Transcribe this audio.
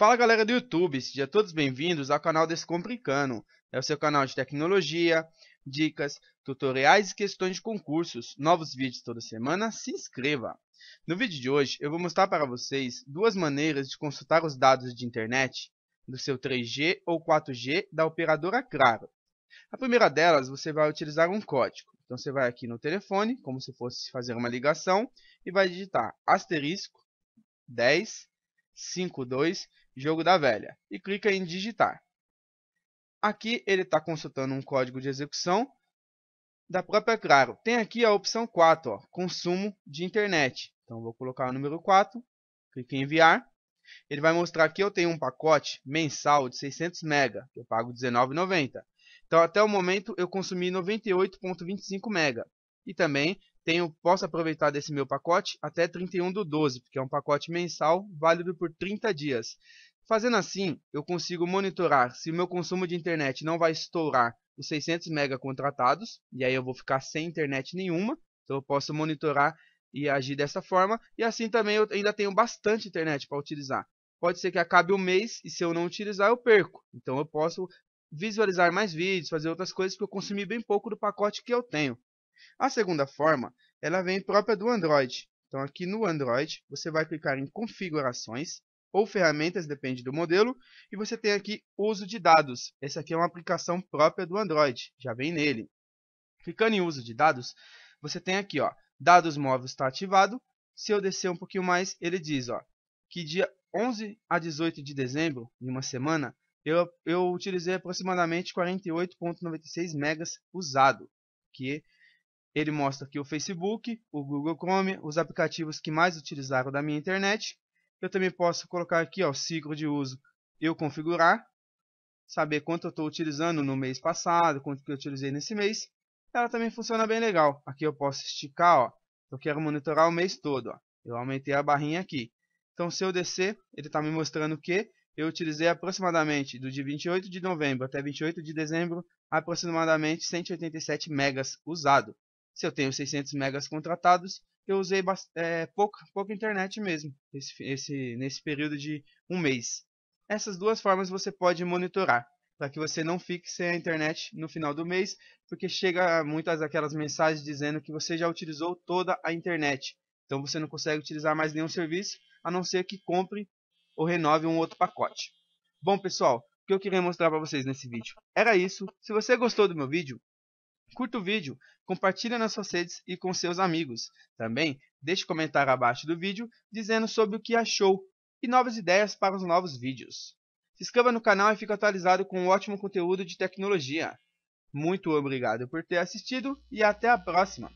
Fala galera do YouTube, sejam todos bem-vindos ao canal Descomplicando. É o seu canal de tecnologia, dicas, tutoriais e questões de concursos. Novos vídeos toda semana, se inscreva! No vídeo de hoje eu vou mostrar para vocês duas maneiras de consultar os dados de internet do seu 3G ou 4G da operadora Claro. A primeira delas você vai utilizar um código. Então você vai aqui no telefone, como se fosse fazer uma ligação, e vai digitar asterisco 10 52 Jogo da Velha, e clica em Digitar. Aqui ele está consultando um código de execução da própria Claro. Tem aqui a opção 4, ó, consumo de internet. Então vou colocar o número 4, clique em enviar. Ele vai mostrar que eu tenho um pacote mensal de 600 mega, que eu pago R$19,90. Então até o momento eu consumi 98.25 mega. E também tenho, posso aproveitar desse meu pacote até 31 do 12, porque é um pacote mensal válido por 30 dias. Fazendo assim, eu consigo monitorar se o meu consumo de internet não vai estourar os 600 MB contratados, e aí eu vou ficar sem internet nenhuma, então eu posso monitorar e agir dessa forma, e assim também eu ainda tenho bastante internet para utilizar. Pode ser que acabe o um mês e se eu não utilizar eu perco, então eu posso visualizar mais vídeos, fazer outras coisas, porque eu consumi bem pouco do pacote que eu tenho. A segunda forma, ela vem própria do Android. Então aqui no Android, você vai clicar em configurações, ou ferramentas, depende do modelo, e você tem aqui uso de dados. Essa aqui é uma aplicação própria do Android, já vem nele. clicando em uso de dados, você tem aqui, ó, dados móveis está ativado. Se eu descer um pouquinho mais, ele diz, ó, que dia 11 a 18 de dezembro, em uma semana, eu, eu utilizei aproximadamente 48.96 megas usado, que ele mostra aqui o Facebook, o Google Chrome, os aplicativos que mais utilizaram da minha internet, eu também posso colocar aqui ó, ciclo de uso, eu configurar, saber quanto eu estou utilizando no mês passado, quanto que eu utilizei nesse mês. Ela também funciona bem legal. Aqui eu posso esticar, ó. eu quero monitorar o mês todo. Ó. Eu aumentei a barrinha aqui. Então se eu descer, ele está me mostrando que eu utilizei aproximadamente do dia 28 de novembro até 28 de dezembro, aproximadamente 187 megas usado. Se eu tenho 600 megas contratados, eu usei é, pouca, pouca internet mesmo esse, esse, nesse período de um mês. Essas duas formas você pode monitorar, para que você não fique sem a internet no final do mês, porque chega muitas daquelas mensagens dizendo que você já utilizou toda a internet. Então você não consegue utilizar mais nenhum serviço, a não ser que compre ou renove um outro pacote. Bom pessoal, o que eu queria mostrar para vocês nesse vídeo era isso. Se você gostou do meu vídeo, Curta o vídeo, compartilhe nas suas redes e com seus amigos. Também deixe comentário abaixo do vídeo dizendo sobre o que achou e novas ideias para os novos vídeos. Se inscreva no canal e fique atualizado com um ótimo conteúdo de tecnologia. Muito obrigado por ter assistido e até a próxima!